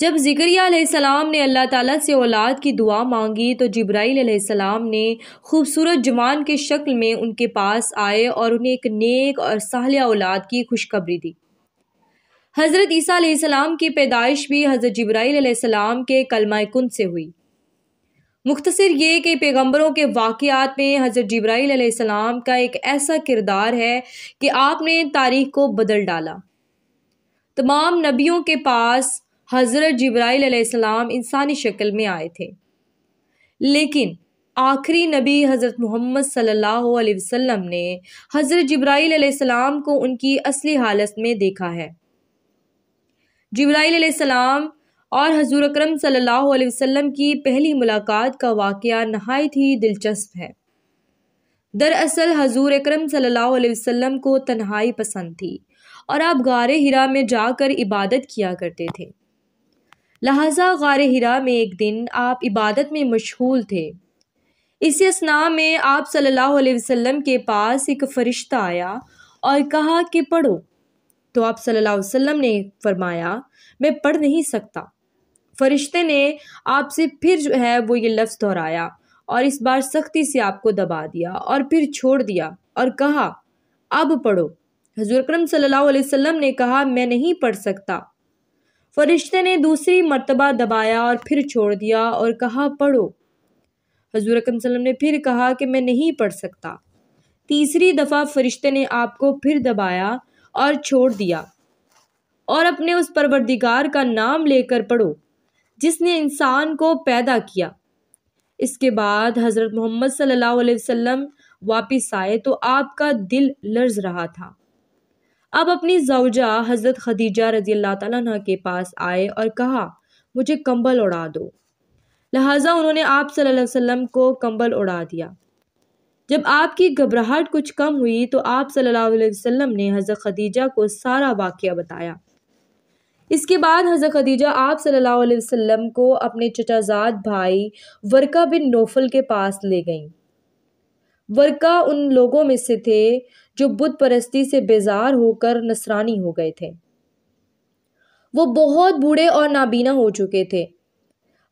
जब ज़िक्रियाम ने अल्लाह ताला से औलाद की दुआ मांगी तो जब्राईसम ने खूबसूरत जुमान के शक्ल में उनके पास आए और उन्हें एक नेक और सहलिया औलाद की खुशखबरी दी हज़रत ईसा की पैदाइश भी हज़रत जब्राईसम के कलमा कन से हुई मुख्तसर ये कि पैगम्बरों के वाक़ात में हज़रत जब्राईसम का एक ऐसा किरदार है कि आपने तारीख को बदल डाला तमाम नबियों के पास हज़रत जब्राईसम इंसानी शक्ल में आए थे लेकिन आखिरी नबी हज़रत मोहम्मद सल्लल्लाहु अलैहि वसल्लम ने हज़रत सलाम को उनकी असली हालत में देखा है सलाम और हजूर अक्रम सल्लल्लाहु अलैहि वसल्लम की पहली मुलाकात का वाक़ नहायत ही दिलचस्प है दरअसल हजूर अक्रम सल्लल्लाहु अलैहि वसल्लम को तन्हाई पसंद थी और आप गारे हिरा में जाकर इबादत किया करते थे लहाजा गार हिरा में एक दिन आप इबादत में मशहूल थे इसी असना में आप सल्लल्लाहु अलैहि वसल्लम के पास एक फ़रिश्ता आया और कहा कि पढ़ो तो आप सल्लल्लाहु अलैहि वसल्लम ने फरमाया मैं पढ़ नहीं सकता फरिश्ते ने आपसे फिर जो है वो ये लफ्ज़ दोहराया और इस बार सख्ती से आपको दबा दिया और फिर छोड़ दिया और कहा अब पढ़ो हजूर करम सल्ला वसम ने कहा मैं नहीं पढ़ सकता फरिश्ते ने दूसरी मरतबा दबाया और फिर छोड़ दिया और कहा पढ़ो हजूर अकम ने फिर कहा कि मैं नहीं पढ़ सकता तीसरी दफ़ा फरिश्ते ने आपको फिर दबाया और छोड़ दिया और अपने उस परवरदिगार का नाम लेकर पढ़ो जिसने इंसान को पैदा किया इसके बाद हज़रत मोहम्मद सल्लल्लाहु अलैहि वसल्लम वापस आए तो आपका दिल लर्ज रहा था अब अपनी जवजा हज़रत खदीजा रजी अल्लाह तह के पास आए और कहा मुझे कंबल उड़ा दो लिहाजा उन्होंने आप सल्लल्लाहु अलैहि वसल्लम को कंबल उड़ा दिया जब आपकी घबराहट कुछ कम हुई तो आप सल्लल्लाहु अलैहि वसल्लम ने हज़रत खदीजा को सारा वाक्य बताया इसके बाद हज़रत खदीजा आप सल्लल्लाहु अलैहि वसल्लम को अपने चचाजाद भाई वर्का बिन नोफल के पास ले गईं वर्का उन लोगों में से थे जो बुद्ध परस्ती से बेजार होकर नसरानी हो गए थे वो बहुत बूढ़े और नाबीना हो चुके थे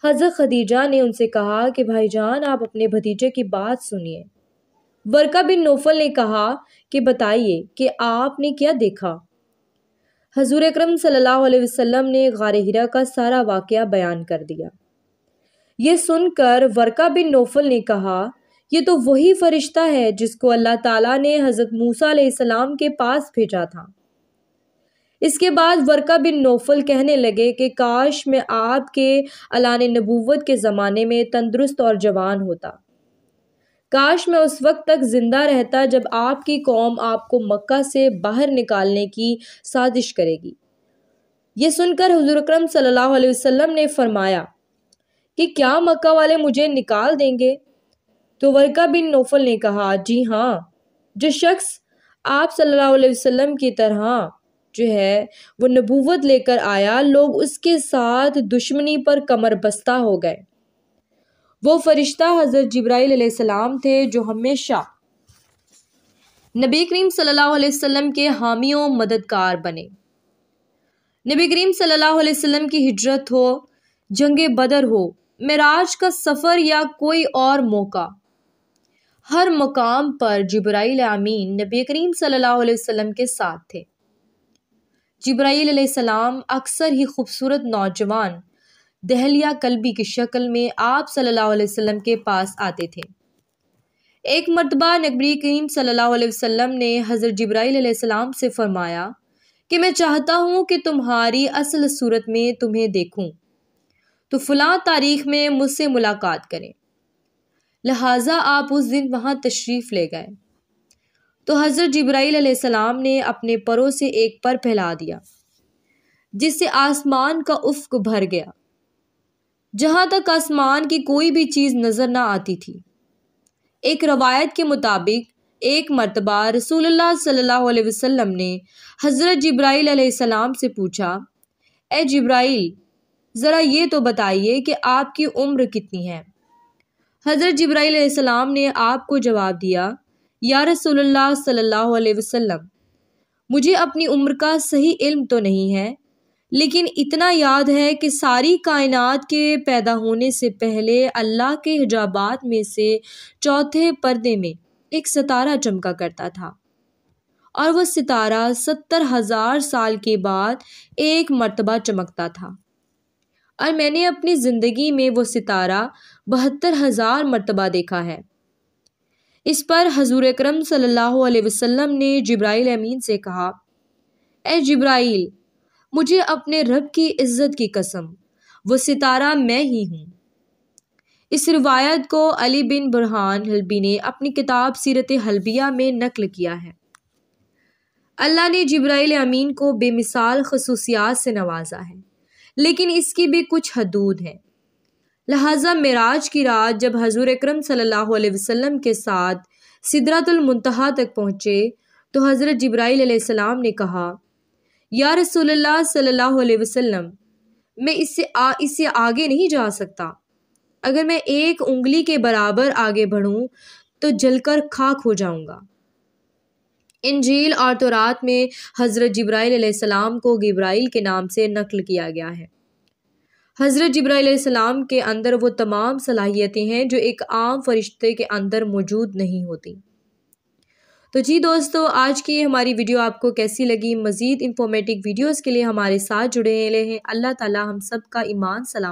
हज़रत खदीजा ने उनसे कहा कि भाईजान आप अपने भतीजे की बात सुनिए वर्का बिन नोफल ने कहा कि बताइए कि आपने क्या देखा हजूर अक्रम सल्लल्लाहु वसल्लम ने गार का सारा वाक़ बयान कर दिया ये सुनकर वर्का बिन नोफल ने कहा ये तो वही फरिश्ता है जिसको अल्लाह ताला ने हज़रत मूसा सलाम के पास भेजा था इसके बाद वर्का बिन नौफल कहने लगे कि काश मैं आपके अलान नबूवत के ज़माने में तंदुरुस्त और जवान होता काश मैं उस वक्त तक ज़िंदा रहता जब आपकी कौम आपको मक्का से बाहर निकालने की साजिश करेगी ये सुनकर हजूर अक्रम सल्लल्लाहु अलैहि वसल्लम ने फरमाया कि क्या मक्का वाले मुझे निकाल देंगे तो वर्का बिन नौफल ने कहा जी हाँ जो शख्स आप सल्लल्लाहु अलैहि वसल्लम की तरह जो है वो नबूवत लेकर आया लोग उसके साथ दुश्मनी पर कमर बस्ता हो गए वो फरिश्ता हज़रत जब्राईल सलाम थे जो हमेशा नबी करीम सल्लल्लाहु अलैहि वसल्लम के हामियों मददगार बने नबी करीम सल्लल्लाहु अलैहि वसल्लम की हिजरत हो जंग बदर हो मराज का सफ़र या कोई और मौका हर मुकाम पर जब्राईल आमीन नबी करीम सल्लल्लाहु अलैहि वसल्लम के साथ थे जब्राईल सलाम अक्सर ही खूबसूरत नौजवान दहलिया कलबी की शक्ल में आप सल्लल्लाहु अलैहि वसल्लम के पास आते थे एक मरतबा नबी करीम सल्लल्लाहु अलैहि वसल्लम ने हज़रत जब्राईल सलाम से फरमाया कि मैं चाहता हूँ कि तुम्हारी असल सूरत में तुम्हें देखूँ तो फ़लाँ तारीख में मुझसे मुलाकात करें लिहाजा आप उस दिन वहाँ तशरीफ़ ले गए तो हज़रत जब्राईल सलाम ने अपने परों से एक पर फैला दिया जिससे आसमान का उफ्क भर गया जहाँ तक आसमान की कोई भी चीज़ नज़र ना आती थी एक रवायत के मुताबिक एक मरतबा रसूलुल्लाह सल्लल्लाहु अलैहि वसल्लम ने हज़रत जब्राईल सलाम से पूछा ए जब्राइल ज़रा ये तो बताइए कि आपकी उम्र कितनी है हज़रत जब्राईसम ने आपको जवाब दिया या रसोल्ला सल्ह वसम मुझे अपनी उम्र का सही इल्म तो नहीं है लेकिन इतना याद है कि सारी कायनात के पैदा होने से पहले अल्लाह के हिजाबात में से चौथे पर्दे में एक सितारा चमका करता था और वह सितारा सत्तर हज़ार साल के बाद एक मर्तबा चमकता था और मैंने अपनी ज़िंदगी में वो सितारा बहत्तर हज़ार मरतबा देखा है इस पर हजूर अक्रम सल्लाम ने जब्राइल अमीन से कहा ए जब्राइल मुझे अपने रब की इज्जत की कसम वो सितारा मैं ही हूँ इस रिवायत को अली बिन बुरहान हल्बी ने अपनी किताब सीरत हल्बिया में नकल किया है अल्लाह ने जब्राइल अमीन को बेमिसाल खसूसियात से नवाजा है लेकिन इसकी भी कुछ हदूद है लिहाजा मराज की रात जब हजूर अक्रम वसल्लम के साथ सिदरतुलमतहा तक पहुँचे तो हज़रत जब्राईसम ने कहा या रसोल्ला सल्ला वसम मैं इससे आ इससे आगे नहीं जा सकता अगर मैं एक उंगली के बराबर आगे बढ़ूं तो जलकर खाक हो जाऊंगा इंजील और तौरात में हज़रत जब्राईसम को गब्राइल के नाम से नकल किया गया है हज़रत जब्राईसम के अंदर वो तमाम सलाहियतें हैं जो एक आम फरिश्ते के अंदर मौजूद नहीं होती तो जी दोस्तों आज की हमारी वीडियो आपको कैसी लगी मज़ीद इंफॉर्मेटिव वीडियोज़ के लिए हमारे साथ जुड़े हैं अल्लाह ताला हम सब का ईमान सलाम